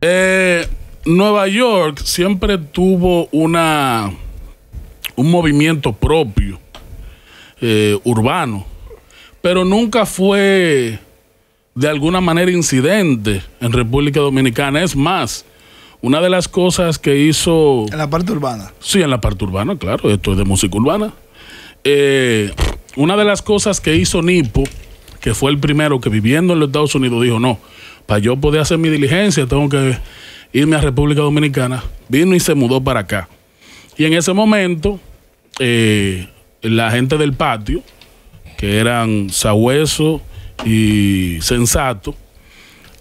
Eh, Nueva York siempre tuvo una un movimiento propio eh, urbano, pero nunca fue de alguna manera incidente en República Dominicana. Es más, una de las cosas que hizo... En la parte urbana. Sí, en la parte urbana, claro, esto es de música urbana. Eh, una de las cosas que hizo Nipo, que fue el primero que viviendo en los Estados Unidos dijo, no, para yo poder hacer mi diligencia tengo que irme a República Dominicana, vino y se mudó para acá. Y en ese momento, eh, la gente del patio, que eran sabuesos y Sensato,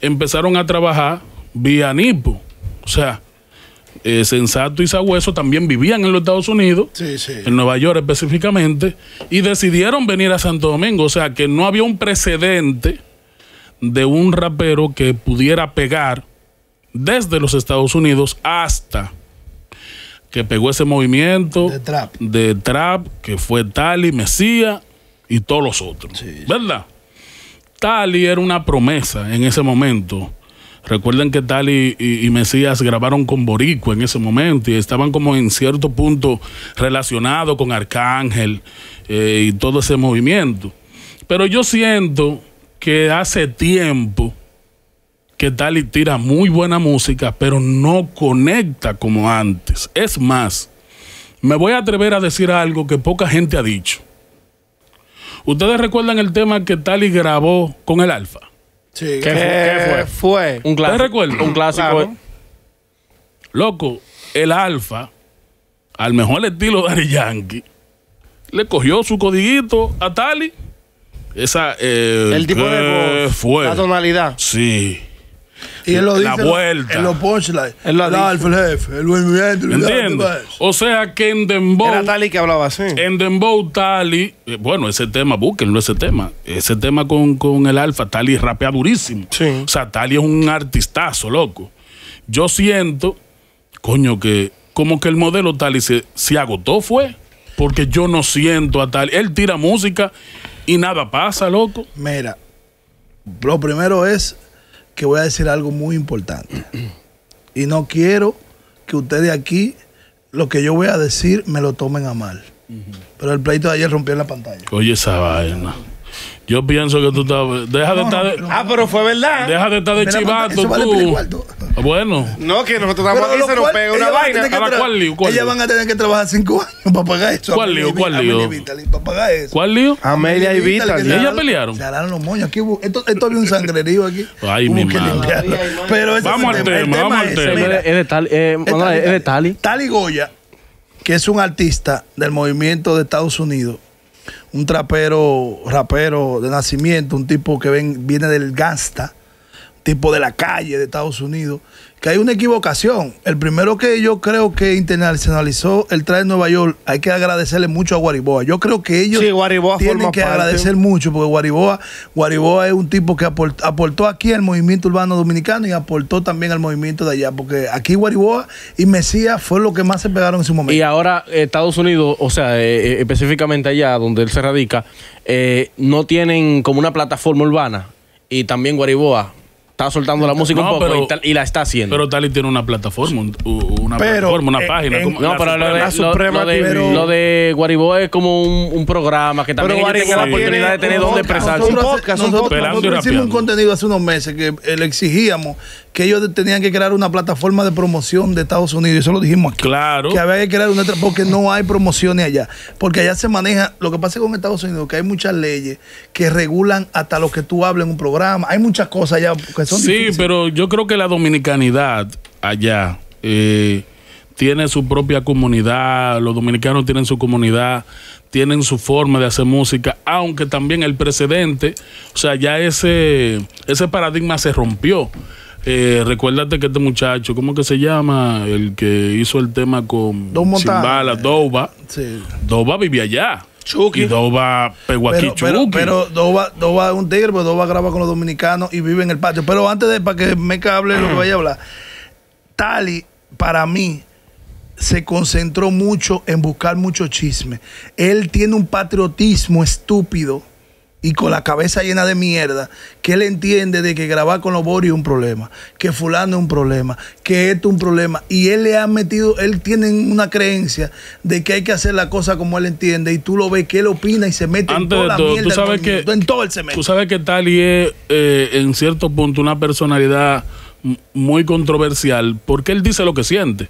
empezaron a trabajar vía Nipo. O sea, eh, sensato y Sagüeso también vivían en los Estados Unidos, en Nueva York específicamente, y decidieron venir a Santo Domingo. O sea que no había un precedente de un rapero que pudiera pegar desde los Estados Unidos hasta que pegó ese movimiento de trap, de trap que fue Tali, Mesía y todos los otros. ¿Verdad? Tali era una promesa en ese momento Recuerden que Tal y, Mesías grabaron con Boricua en ese momento y estaban como en cierto punto relacionados con Arcángel eh, y todo ese movimiento. Pero yo siento que hace tiempo que Tal tira muy buena música, pero no conecta como antes. Es más, me voy a atrever a decir algo que poca gente ha dicho. Ustedes recuerdan el tema que Tali grabó con el Alfa. ¿Qué, fue? Un clásico. Un clásico. Loco, el Alfa, al mejor estilo de Ari Yankee, le cogió su codiguito a Tali. Esa. Eh, el tipo Fue. La tonalidad. Sí. Y él lo dice la vuelta. En los punchlines. Él lo el Alfa, el jefe, el buen ¿Entiendes? O sea que en Dembow. Era Tali que hablaba así. En Dembow, Tali. Eh, bueno, ese tema, búsquenlo, ese tema. Ese tema con, el Alfa, Tali rapea durísimo. Sí. O sea, Tali es un artistazo, loco. Yo siento, coño, que como que el modelo Tali se, se agotó, fue. Porque yo no siento a Tali. Él tira música y nada pasa, loco. Mira, lo primero es que voy a decir algo muy importante. y no quiero que ustedes aquí, lo que yo voy a decir, me lo tomen a mal. Pero el pleito de ayer rompió la pantalla. Oye, esa vaina. Yo pienso que tú estás. Deja de estar. De... ah, pero fue verdad. Deja de estar de chivato tú. Bueno. No, que nosotros estamos aquí, se nos pega una vaina. Ahora, ¿cuál lío? ellas van a tener que trabajar cinco años para pagar eso. ¿Cuál lío? ¿Cuál lío? Para eso. ¿Cuál lío? Amelia y Vital. Ellas pelearon. Se alaron los moños. Aquí esto, esto había un sangrerío aquí. Ay, mi madre. Pero vamos al tema, vamos al Es de Tali. Eh, es Tali. Tali Goya, que es un artista del movimiento de Estados Unidos un trapero, rapero de nacimiento, un tipo que viene del gangsta, tipo de la calle de Estados Unidos, que hay una equivocación. El primero que yo creo que internacionalizó el traje de Nueva York, hay que agradecerle mucho a Guariboa. Yo creo que ellos tienen que agradecer mucho, porque Guariboa, Guariboa es un tipo que aportó, aquí al movimiento urbano dominicano y aportó también al movimiento de allá, porque aquí Guariboa y Mesías fue lo que más se pegaron en su momento. Y ahora eh, Estados Unidos, o sea, eh, eh, específicamente allá donde él se radica, no tienen como una plataforma urbana y también Guariboa está soltando la música un poco y, la está haciendo. Pero Tali tiene una plataforma, una plataforma, una página. no, pero lo de, la de, de Guaribó es como un, programa que también tiene la oportunidad de tener donde expresarse. Nosotros, hicimos un contenido hace unos meses que eh, le exigíamos que ellos tenían que crear una plataforma de promoción de Estados Unidos. Eso lo dijimos aquí. Claro. Que había que crear una porque no hay promociones allá. Porque allá se maneja, lo que pasa con Estados Unidos, que hay muchas leyes que regulan hasta lo que tú hablas en un programa. Hay muchas cosas allá que son Sí, pero yo creo que la dominicanidad allá eh, tiene su propia comunidad, los dominicanos tienen su comunidad, tienen su forma de hacer música, aunque también el precedente, o sea, ya ese, ese paradigma se rompió. Eh, recuérdate que este muchacho, ¿cómo que se llama? El que hizo el tema con Chimbala, Douba. Doba. Sí. vivía allá. Y Doba pegó pero, pero, es un tigre, pero Doba graba con los dominicanos y vive en el patio. Pero antes de para que me hable lo que vaya a hablar, Tali, para mí, se concentró mucho en buscar mucho chisme. Él tiene un patriotismo estúpido y con la cabeza llena de mierda, que él entiende de que grabar con los boris es un problema, que fulano es un problema, que esto es un problema. Y él le ha metido, él tiene una creencia de que hay que hacer la cosa como él entiende y tú lo ves, que él opina y se mete en toda todo, la mierda tú sabes que, en todo el cemento. Tú sabes que Tali es eh, en cierto punto una personalidad muy controversial porque él dice lo que siente.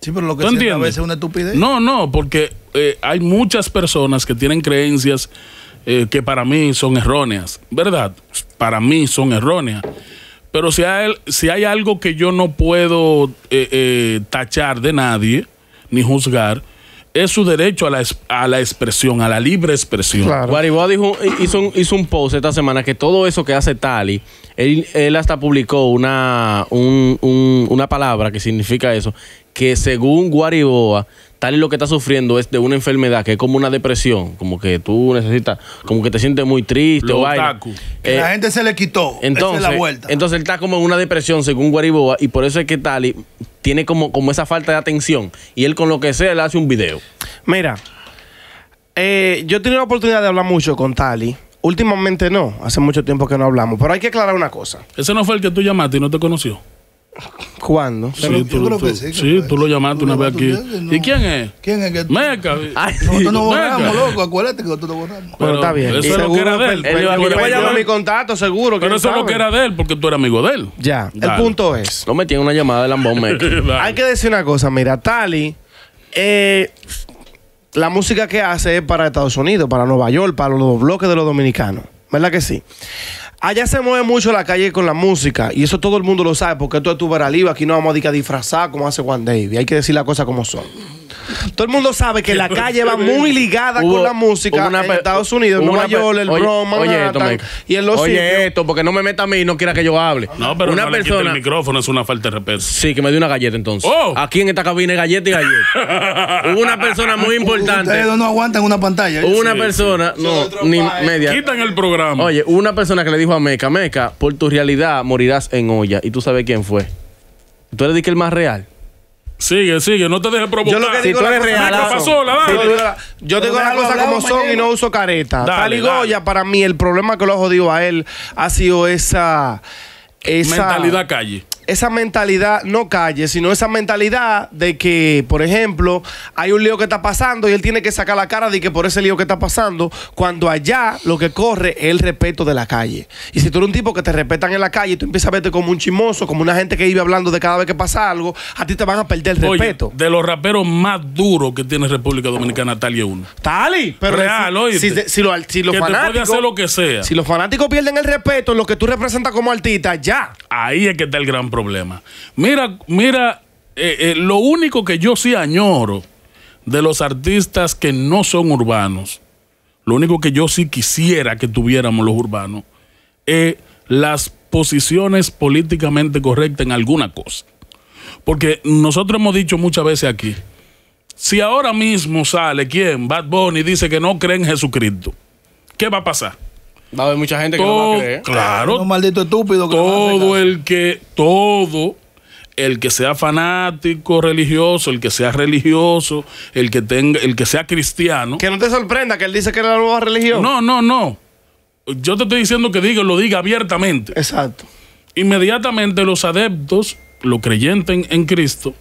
Sí, pero lo que siente a veces es una estupidez. No, no, porque eh, hay muchas personas que tienen creencias eh, que para mí son erróneas, ¿verdad? Para mí son erróneas. Pero si hay, si hay algo que yo no puedo eh, eh, tachar de nadie, ni juzgar, es su derecho a la, a la expresión, a la libre expresión. Guariboa dijo, hizo, un, hizo un post esta semana que todo eso que hace Tali, él, él hasta publicó una, una palabra que significa eso, que según Guariboa Tali lo que está sufriendo es de una enfermedad que es como una depresión, como que tú necesitas, como que te sientes muy triste o algo. Eh, la gente se le quitó. Entonces, es la vuelta. entonces él está como en una depresión según Guariboa y por eso es que Tali tiene como, como esa falta de atención y él con lo que sea le hace un video. Mira, eh, yo he tenido la oportunidad de hablar mucho con Tali. Últimamente no, hace mucho tiempo que no hablamos, pero hay que aclarar una cosa. Ese no fue el que tú llamaste y no te conoció. ¿Cuándo? Sí, tú, lo llamaste una vez aquí. ¿Y quién es? ¿Quién es que tú? Meca. nosotros no borramos, loco. Acuérdate que nosotros lo borramos. Pero, está bien. Eso es era de él. él yo voy a llamar mi contacto, seguro. Pero eso es lo que era de él, porque tú eras amigo de él. Ya. El punto es. No me tiene una llamada de Lambón Meca. Hay que decir una cosa. Mira, Tali. Eh, la música que hace es para Estados Unidos, para Nueva York, para los bloques de los dominicanos. ¿Verdad que sí? Allá se mueve mucho la calle con la música y eso todo el mundo lo sabe porque esto es tu aquí no vamos a disfrazar como hace Juan David, hay que decir las cosas como son. Todo el mundo sabe que la calle va muy ligada con la música en Estados Unidos, en Nueva York, el oye, y esto, porque no me meta a mí y no quiera que yo hable. No, pero una no persona, el micrófono es una falta de respeto. Sí, que me dio una galleta entonces. Oh. Aquí en esta cabina hay galleta y galleta. una persona muy importante. Ustedes no aguantan una pantalla. ¿eh? una persona, no, ni media. Quitan el programa. Oye, una persona que le dijo a Meca, Meca, por tu realidad morirás en olla. ¿Y tú sabes quién fue? ¿Tú eres de el más real? Sigue, sigue, no te dejes provocar. Yo lo digo si yo las cosas como son y no uso careta. para mí, el problema que lo jodió jodido a él ha sido esa. esa Mentalidad calle esa mentalidad no calle, sino esa mentalidad de que, por ejemplo, hay un lío que está pasando y él tiene que sacar la cara de que por ese lío que está pasando, cuando allá lo que corre es el respeto de la calle. Y si tú eres un tipo que te respetan en la calle, y tú empiezas a verte como un chimoso, como una gente que vive hablando de cada vez que pasa algo, a ti te van a perder el respeto. De los raperos más duros que tiene República Dominicana, tal y uno. Tali, pero Real, si, si, los lo Lo que sea. Si los fanáticos pierden el respeto en lo que tú representas como artista, ya. Ahí es que está el gran problema. Mira, mira, eh, eh, lo único que yo sí añoro de los artistas que no son urbanos, lo único que yo sí quisiera que tuviéramos los urbanos, es las posiciones políticamente correctas en alguna cosa. Porque nosotros hemos dicho muchas veces aquí, si ahora mismo sale quien, Bad Bunny, dice que no cree en Jesucristo, ¿qué va a pasar? Va a haber mucha gente que no va a creer. Claro. Un maldito estúpido que Todo el que, todo el que sea fanático religioso, el que sea religioso, el que tenga, el que sea cristiano. Que no te sorprenda que él dice que era la nueva religión. No, no, no. Yo te estoy diciendo que diga, lo diga abiertamente. Exacto. Inmediatamente los adeptos, los creyentes en, en Cristo,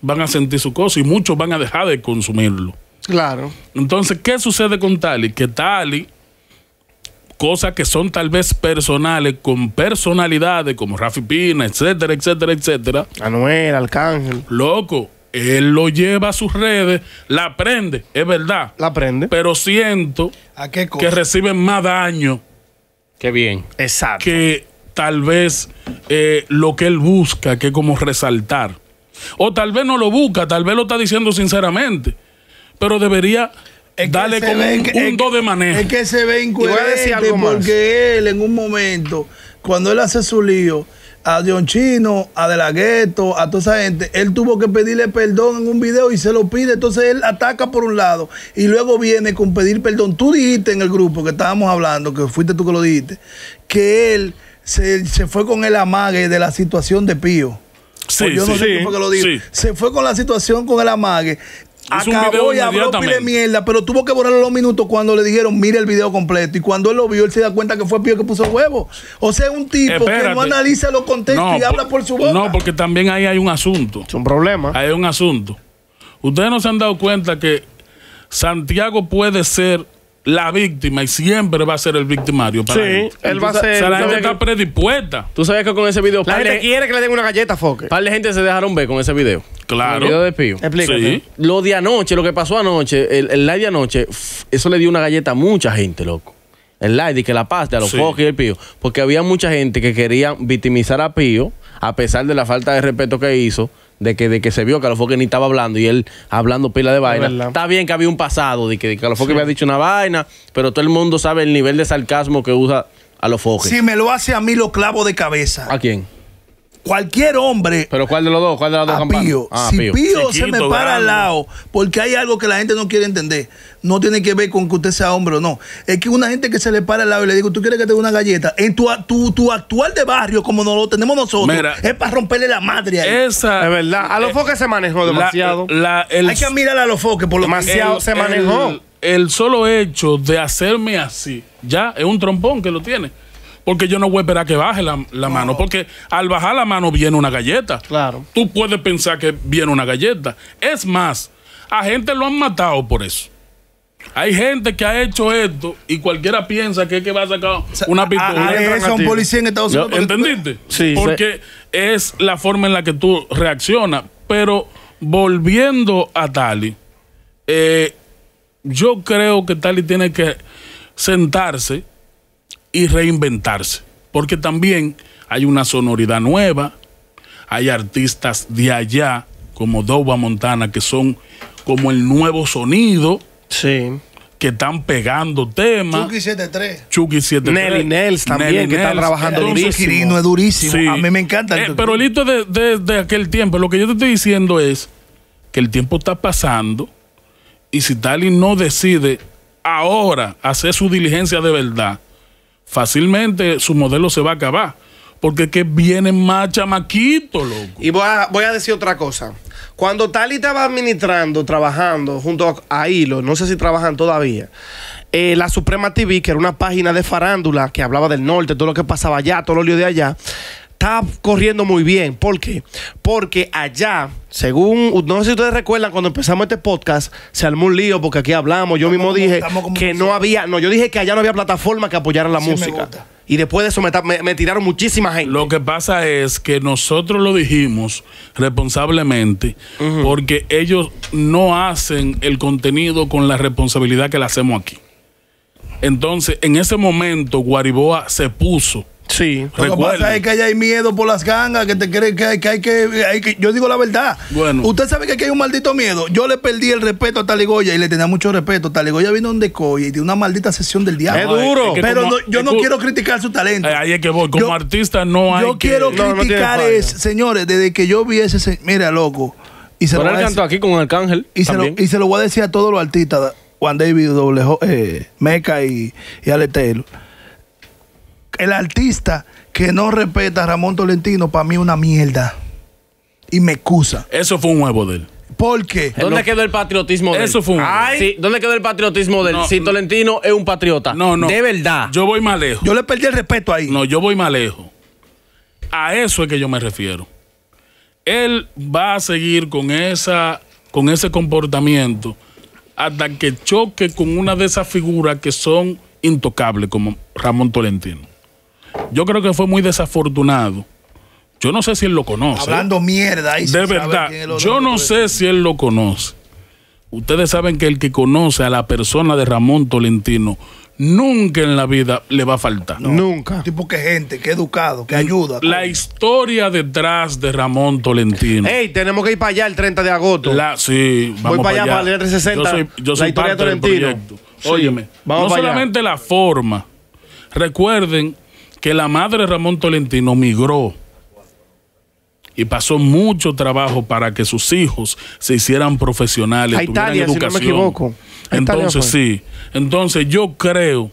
van a sentir su cosa y muchos van a dejar de consumirlo. Claro. Entonces, ¿qué sucede con Tali? Que Tali cosas que son tal vez personales, con personalidades como Rafi Pina, etcétera, etcétera, etcétera. Anuel, Arcángel. Loco, él lo lleva a sus redes, la aprende, es verdad. La aprende. Pero siento que reciben más daño. Qué bien. Exacto. Que tal vez eh, lo que él busca, que como resaltar. O tal vez no lo busca, tal vez lo está diciendo sinceramente. Pero debería dale como un, do de manejo. Es que se ve incoherente porque él en un momento, cuando él hace su lío, a John Chino, a De La Gueto, a toda esa gente, él tuvo que pedirle perdón en un video y se lo pide. Entonces él ataca por un lado y luego viene con pedir perdón. Tú dijiste en el grupo que estábamos hablando, que fuiste tú que lo dijiste, que él se, fue con el amague de la situación de Pío. Sí, sí, sí, Se fue con la situación con el amague Acabó y habló pile mierda, pero tuvo que borrar los minutos cuando le dijeron, mire el video completo. Y cuando él lo vio, él se da cuenta que fue Pío que puso huevo. O sea, un tipo que no analiza los contextos y habla por su boca. No, porque también ahí hay un asunto. Es un problema. Hay un asunto. Ustedes no se han dado cuenta que Santiago puede ser la víctima y siempre va a ser el victimario para sí, él. va a ser. la gente está predispuesta. Tú sabes que con ese video. La gente quiere que le den una galleta, Foque. Par de gente se dejaron ver con ese video. Claro. Lo de anoche, lo que pasó anoche, el, el live de anoche, eso le dio una galleta a mucha gente, loco. El live de que la paste, a los foques y el Pío. Porque había mucha gente que quería victimizar a Pío, a pesar de la falta de respeto que hizo, de que, de que se vio que foques ni estaba hablando y él hablando pila de vaina. Está bien que había un pasado, de que, a los foques me había dicho una vaina, pero todo el mundo sabe el nivel de sarcasmo que usa a los foques. Si me lo hace a mí, lo clavo de cabeza. ¿A quién? cualquier hombre. Pero ¿cuál de los dos? ¿Cuál de los dos Pío. Ah, si Pío, se me para al lado, porque hay algo que la gente no quiere entender. No tiene que ver con que usted sea hombre o no. Es que una gente que se le para al lado y le digo, ¿tú quieres que te dé una galleta? En tu, actual de barrio, como no lo tenemos nosotros, es para romperle la madre ahí. Esa. Es verdad. A los eh, foques se manejó demasiado. hay que mirar a los foques por lo Demasiado se manejó. el solo hecho de hacerme así, ya es un trompón que lo tiene porque yo no voy a esperar que baje la, mano, porque al bajar la mano viene una galleta. Claro. Tú puedes pensar que viene una galleta. Es más, a gente lo han matado por eso. Hay gente que ha hecho esto y cualquiera piensa que, es que va a sacar una pistola. A, a un policía en Estados Unidos. ¿Entendiste? Sí. Porque es la forma en la que tú reaccionas. Pero volviendo a Tali, eh, yo creo que Tali tiene que sentarse y reinventarse. Porque también hay una sonoridad nueva, hay artistas de allá, como Doba Montana, que son como el nuevo sonido. Sí. Que están pegando temas. Chucky 73. Chucky 73. Nelly Nels también, que está trabajando Entonces, durísimo. es durísimo. A mí me encanta. Eh, este pero listo de, de, de aquel tiempo. Lo que yo te estoy diciendo es que el tiempo está pasando y si Tali no decide ahora hacer su diligencia de verdad, fácilmente su modelo se va a acabar. Porque que viene más chamaquito loco. Y voy a, decir otra cosa. Cuando Tali estaba administrando, trabajando junto a Hilo, no sé si trabajan todavía, eh, la Suprema TV, que era una página de farándula que hablaba del norte, todo lo que pasaba allá, todo lo lío de allá, corriendo muy bien. ¿Por qué? Porque allá, según, no sé si ustedes recuerdan, cuando empezamos este podcast, se armó un lío porque aquí hablamos. Yo mismo dije que no había, no, yo dije que allá no había plataforma que apoyara la música. Y después de eso me, tiraron muchísima gente. Lo que pasa es que nosotros lo dijimos responsablemente porque ellos no hacen el contenido con la responsabilidad que le hacemos aquí. Entonces, en ese momento, Guariboa se puso Sí, Lo que que hay miedo por las gangas, que te creen que, hay, que, hay que, Yo digo la verdad. Bueno. Usted sabe que aquí hay un maldito miedo. Yo le perdí el respeto a Taligoya y le tenía mucho respeto. Taligoya vino un decoy y de una maldita sesión del diablo. Es duro. Pero yo no quiero criticar su talento. Ahí es que voy. Como artista no hay Yo quiero criticar, señores, desde que yo vi ese... Mira, loco. Y se lo cantó aquí con Arcángel. Y se, lo, y se, lo, voy a decir a todos los artistas, Juan David, w, eh, Meca y, Ale Taylor el artista que no respeta a Ramón Tolentino, para mí es una mierda. Y me excusa. Eso fue un huevo de él. ¿Por qué? ¿Dónde quedó el patriotismo de Eso fue un ¿Dónde quedó el patriotismo del no, Si Tolentino es un patriota? No, no. De verdad. Yo voy más lejos. Yo le perdí el respeto ahí. No, yo voy más lejos. A eso es que yo me refiero. Él va a seguir con, esa, con ese comportamiento hasta que choque con una de esas figuras que son intocables, como Ramón Tolentino yo creo que fue muy desafortunado. Yo no sé si él lo conoce. Hablando mierda. Ahí de verdad, yo no sé pues. si él lo conoce. Ustedes saben que el que conoce a la persona de Ramón Tolentino nunca en la vida le va a faltar. nunca. Tipo que gente, que educado, que ayuda. La historia detrás de Ramón Tolentino. Ey, tenemos que ir para allá el 30 de agosto. sí, vamos Voy para allá, para el 360. Yo soy, yo soy parte Del proyecto. Óyeme, no solamente la forma. Recuerden que la madre Ramón Tolentino migró y pasó mucho trabajo para que sus hijos se hicieran profesionales, tuvieran educación. equivoco. Entonces sí, entonces yo creo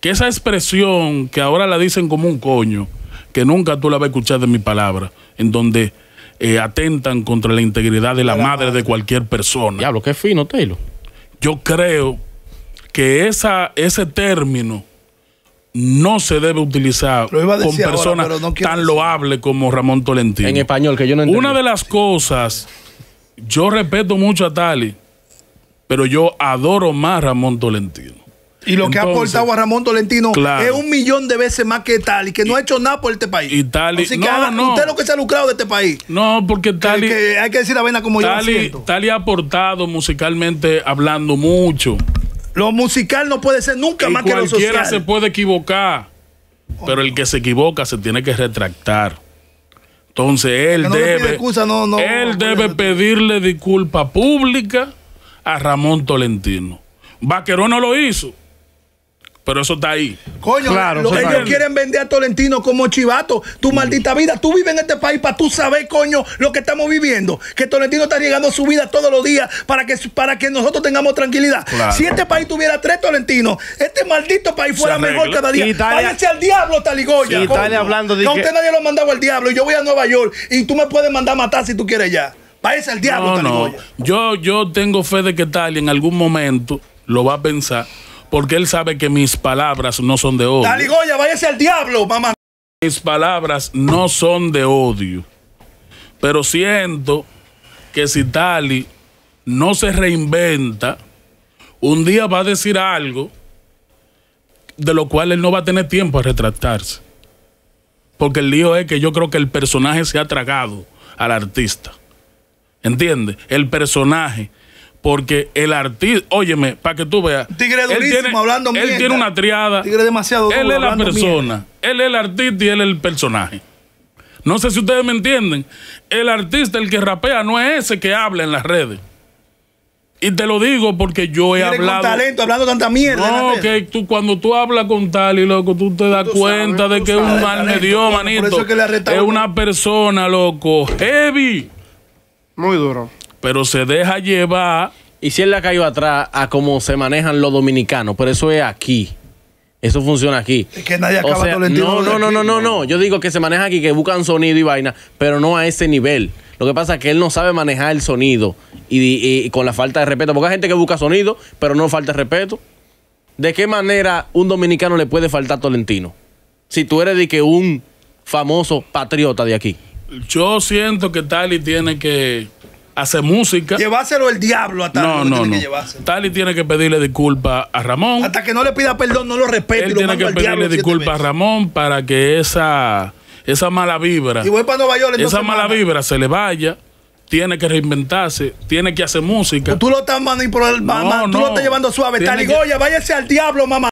que esa expresión que ahora la dicen como un coño, que nunca tú la vas a escuchar de mi palabra, en donde eh, atentan contra la integridad de la, madre, de cualquier persona. Diablo, qué fino, Taylor. Yo creo que esa, ese término no se debe utilizar con personas tan loables como Ramón Tolentino. En español, que yo no entiendo. Una de las cosas, yo respeto mucho a Tali, pero yo adoro más a Ramón Tolentino. Y lo que ha aportado a Ramón Tolentino es un millón de veces más que Tali, que no ha hecho nada por este país. Y Tali, Así que no, usted lo que se ha lucrado de este país. No, porque Tali. hay que decir la vena como yo Tali ha aportado musicalmente hablando mucho. Lo musical no puede ser nunca más que lo social. Cualquiera se puede equivocar, pero el que se equivoca se tiene que retractar. Entonces él debe, él debe pedirle disculpa pública a Ramón Tolentino. Vaquerón no lo hizo. Pero eso está ahí. Coño, ellos quieren vender a Tolentino como chivato. Tu mm. maldita vida. Tú vives en este país para tú saber, coño, lo que estamos viviendo. Que Tolentino está llegando su vida todos los días para que, para que nosotros tengamos tranquilidad. Si este país tuviera tres Tolentinos, este maldito país fuera mejor cada día. Italia, al diablo, Taligoya. Italia hablando de no, que... usted nadie lo ha mandado al diablo. Yo voy a Nueva York y tú me puedes mandar a matar si tú quieres ya. Váyase al diablo, Taligoya. Yo, yo tengo fe de que Italia en algún momento lo va a pensar porque él sabe que mis palabras no son de odio. Goya, váyase al diablo, mamá. Mis palabras no son de odio. Pero siento que si Tali no se reinventa, un día va a decir algo de lo cual él no va a tener tiempo a retractarse. Porque el lío es que yo creo que el personaje se ha tragado al artista. ¿Entiendes? El personaje porque el artista, óyeme, para que tú veas. Tigre durísimo, él tiene, hablando Él tiene una triada. Tigre demasiado Él es la persona. Él es el artista y él es el personaje. No sé si ustedes me entienden. El artista, el que rapea, no es ese que habla en las redes. Y te lo digo porque yo he hablado. Con talento, hablando tanta mierda. No, que tú, cuando tú hablas con tal y loco, tú te das cuenta de que es un mal medio, manito. es, es una persona, loco, heavy. Muy duro pero se deja llevar. Y si él la caído atrás a cómo se manejan los dominicanos, pero eso es aquí. Eso funciona aquí. Es que nadie acaba o No, no, no, no, no, Yo digo que se maneja aquí, que buscan sonido y vaina, pero no a ese nivel. Lo que pasa es que él no sabe manejar el sonido y, con la falta de respeto. Porque hay gente que busca sonido, pero no falta respeto. ¿De qué manera un dominicano le puede faltar Tolentino? Si tú eres de que un famoso patriota de aquí. Yo siento que Tali tiene que hacer música. Llevárselo el diablo a Tali. No, no, no. Tali tiene que pedirle disculpas a Ramón. Hasta que no le pida perdón, no lo respete. Él tiene que pedirle disculpas a Ramón para que esa, esa mala vibra. Y voy Esa mala vibra se le vaya tiene que reinventarse, tiene que hacer música. Tú lo estás por no, mamá, tú lo estás llevando suave. Tali Goya, váyase al diablo, mamá.